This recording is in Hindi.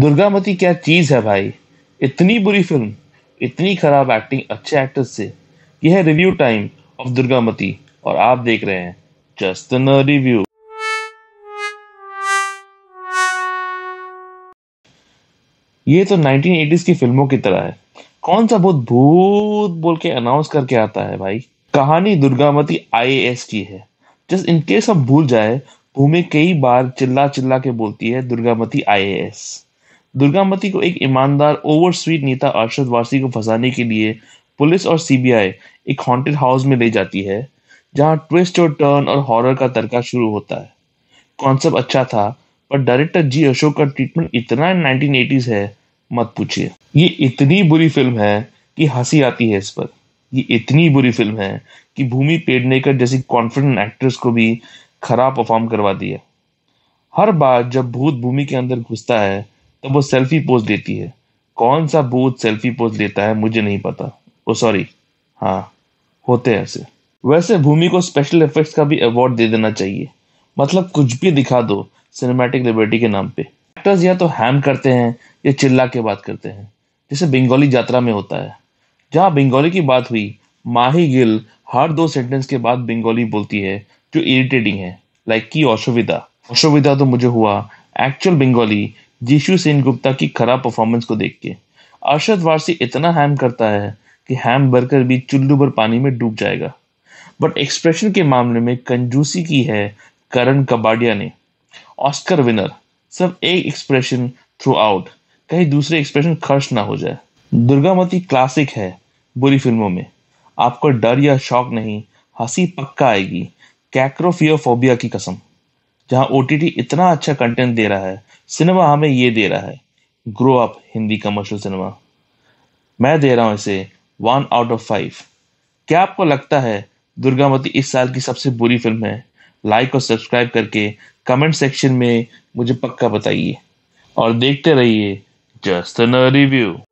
दुर्गामती क्या चीज है भाई इतनी बुरी फिल्म इतनी खराब एक्टिंग अच्छे एक्टर्स से यह है रिव्यू टाइम ऑफ दुर्गामती और आप देख रहे हैं जस्ट न रिव्यू ये तो 1980s की फिल्मों की तरह है कौन सा बहुत भूत बोल के अनाउंस करके आता है भाई कहानी दुर्गामती आईएएस की है जस्ट इन केस हम भूल जाए भूमि कई बार चिल्ला चिल्ला के बोलती है दुर्गामती आईएएस दुर्गामती को एक ईमानदार ओवर स्वीट नेता अरशद वारसी को फंसाने के लिए पुलिस और सीबीआई एक हॉन्टेड हाउस में ले जाती है जहां ट्विस्ट और टर्न और हॉरर का तड़का शुरू होता है कॉन्सेप्ट अच्छा था पर डायरेक्टर जी अशोक का ट्रीटमेंट इतना 1980s है मत पूछिए ये इतनी बुरी फिल्म है कि हंसी आती है इस पर ये इतनी बुरी फिल्म है कि भूमि पेडनेकर जैसी कॉन्फिडेंट एक्ट्रेस को भी खराब परफॉर्म करवा दिया हर बार जब भूत भूमि के अंदर घुसता है तब तो वो सेल्फी पोज देती है कौन सा भूत सेल्फी पोज लेता है मुझे नहीं पता ओ सॉरी हाँ होते हैं ऐसे वैसे भूमि को स्पेशल इफेक्ट्स का भी अवार्ड दे देना चाहिए मतलब कुछ भी दिखा दो सिनेमैटिक लिबर्टी के नाम पे एक्टर्स या तो हैम करते हैं या चिल्ला के बात करते हैं जैसे बंगाली यात्रा में होता है जहाँ बंगाली की बात हुई माही गिल हर दो सेंटेंस के बाद बंगाली बोलती है जो इरिटेटिंग है लाइक की असुविधा असुविधा तो मुझे हुआ एक्चुअल बंगाली जीशु गुप्ता की खराब परफॉर्मेंस को देख के अरशद वारसी इतना हैम करता है कि हैम बर्कर भी चुल्लू भर पानी में डूब जाएगा बट एक्सप्रेशन के मामले में कंजूसी की है करण कबाडिया ने ऑस्कर विनर सब एक एक्सप्रेशन थ्रू आउट कहीं दूसरे एक्सप्रेशन खर्च ना हो जाए दुर्गामती क्लासिक है बुरी फिल्मों में आपको डर या शौक नहीं हंसी पक्का आएगी कैक्रोफियोफोबिया की कसम जहां ओ इतना अच्छा कंटेंट दे रहा है सिनेमा हमें ये दे रहा है grow up Hindi commercial cinema मैं दे रहा हूं इसे वन आउट ऑफ फाइव क्या आपको लगता है दुर्गावती इस साल की सबसे बुरी फिल्म है लाइक और सब्सक्राइब करके कमेंट सेक्शन में मुझे पक्का बताइए और देखते रहिए जस्ट रिव्यू